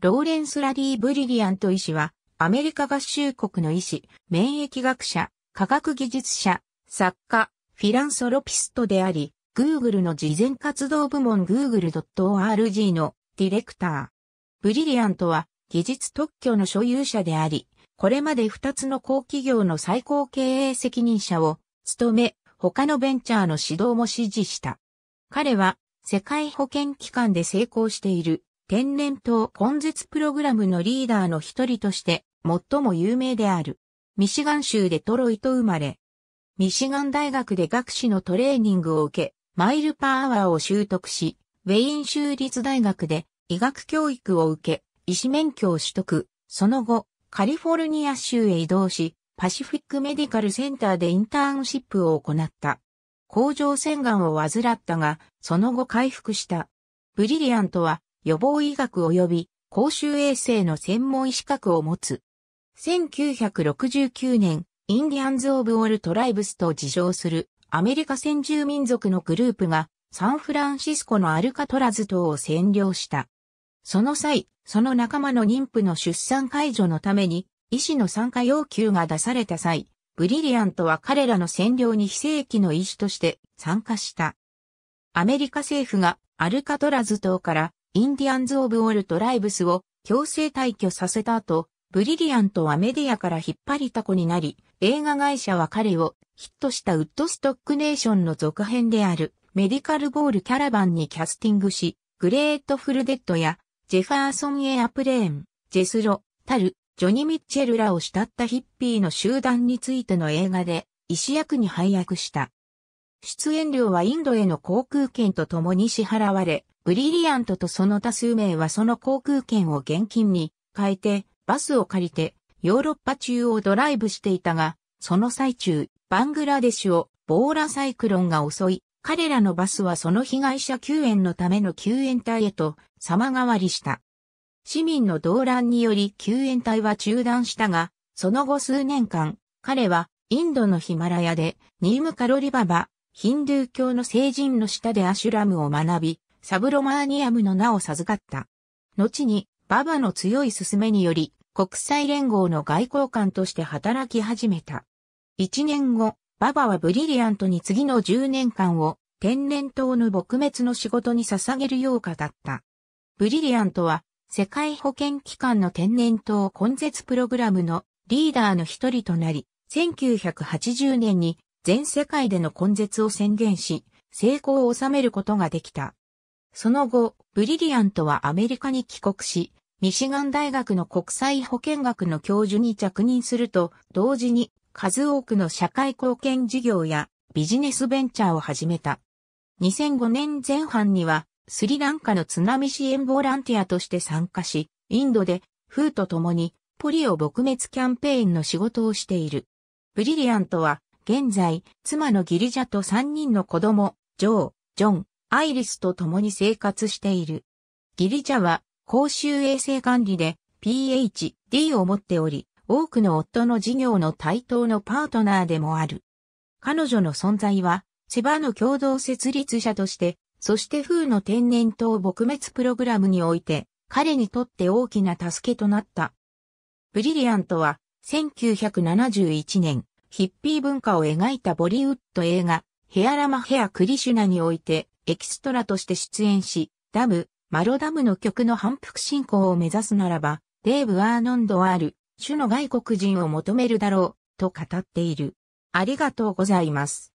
ローレンス・ラリー・ブリリアント医師は、アメリカ合衆国の医師、免疫学者、科学技術者、作家、フィランソロピストであり、Google の事前活動部門 Google.org のディレクター。ブリリアントは技術特許の所有者であり、これまで2つの高企業の最高経営責任者を務め、他のベンチャーの指導も指示した。彼は世界保健機関で成功している天然痘根絶プログラムのリーダーの一人として最も有名である。ミシガン州でトロイと生まれ、ミシガン大学で学士のトレーニングを受け、マイルパーアワーを習得し、ウェイン州立大学で医学教育を受け、医師免許を取得。その後、カリフォルニア州へ移動し、パシフィックメディカルセンターでインターンシップを行った。甲状腺がんを患ったが、その後回復した。ブリリアントは予防医学及び公衆衛生の専門資格を持つ。1969年、インディアンズ・オブ・オール・トライブスと自称するアメリカ先住民族のグループがサンフランシスコのアルカトラズ島を占領した。その際、その仲間の妊婦の出産解除のために医師の参加要求が出された際、ブリリアントは彼らの占領に非正規の医師として参加した。アメリカ政府がアルカトラズ島からインディアンズ・オブ・オール・トライブスを強制退去させた後、ブリリアントはメディアから引っ張りたこになり、映画会社は彼をヒットしたウッドストックネーションの続編であるメディカルボールキャラバンにキャスティングし、グレートフルデッドやジェファーソン・エアプレーン、ジェスロ、タル、ジョニ・ミッチェルらを慕ったヒッピーの集団についての映画で、医師役に配役した。出演料はインドへの航空券と共に支払われ、ブリリアントとその多数名はその航空券を現金に変えて、バスを借りて、ヨーロッパ中をドライブしていたが、その最中、バングラデシュをボーラサイクロンが襲い、彼らのバスはその被害者救援のための救援隊へと様変わりした。市民の動乱により救援隊は中断したが、その後数年間、彼はインドのヒマラヤでニームカロリババ、ヒンドゥー教の聖人の下でアシュラムを学び、サブロマーニアムの名を授かった。後に、馬場の強い勧めにより、国際連合の外交官として働き始めた。一年後、馬場はブリリアントに次の10年間を天然痘の撲滅の仕事に捧げるよう語った。ブリリアントは世界保健機関の天然痘根絶プログラムのリーダーの一人となり、1980年に全世界での根絶を宣言し、成功を収めることができた。その後、ブリリアントはアメリカに帰国し、ミシガン大学の国際保健学の教授に着任すると、同時に数多くの社会貢献事業やビジネスベンチャーを始めた。2005年前半には、スリランカの津波支援ボランティアとして参加し、インドで、ーと共に、ポリオ撲滅キャンペーンの仕事をしている。ブリリアントは、現在、妻のギリジャと3人の子供、ジョー、ジョン、アイリスと共に生活している。ギリジャは公衆衛生管理で PhD を持っており、多くの夫の事業の対等のパートナーでもある。彼女の存在は、千葉の共同設立者として、そして風の天然痘撲滅プログラムにおいて、彼にとって大きな助けとなった。ブリリアントは、1971年、ヒッピー文化を描いたボリウッド映画、ヘアラマヘアクリシュナにおいて、エキストラとして出演し、ダム、マロダムの曲の反復進行を目指すならば、デーブ・アーノンド・アール、主の外国人を求めるだろう、と語っている。ありがとうございます。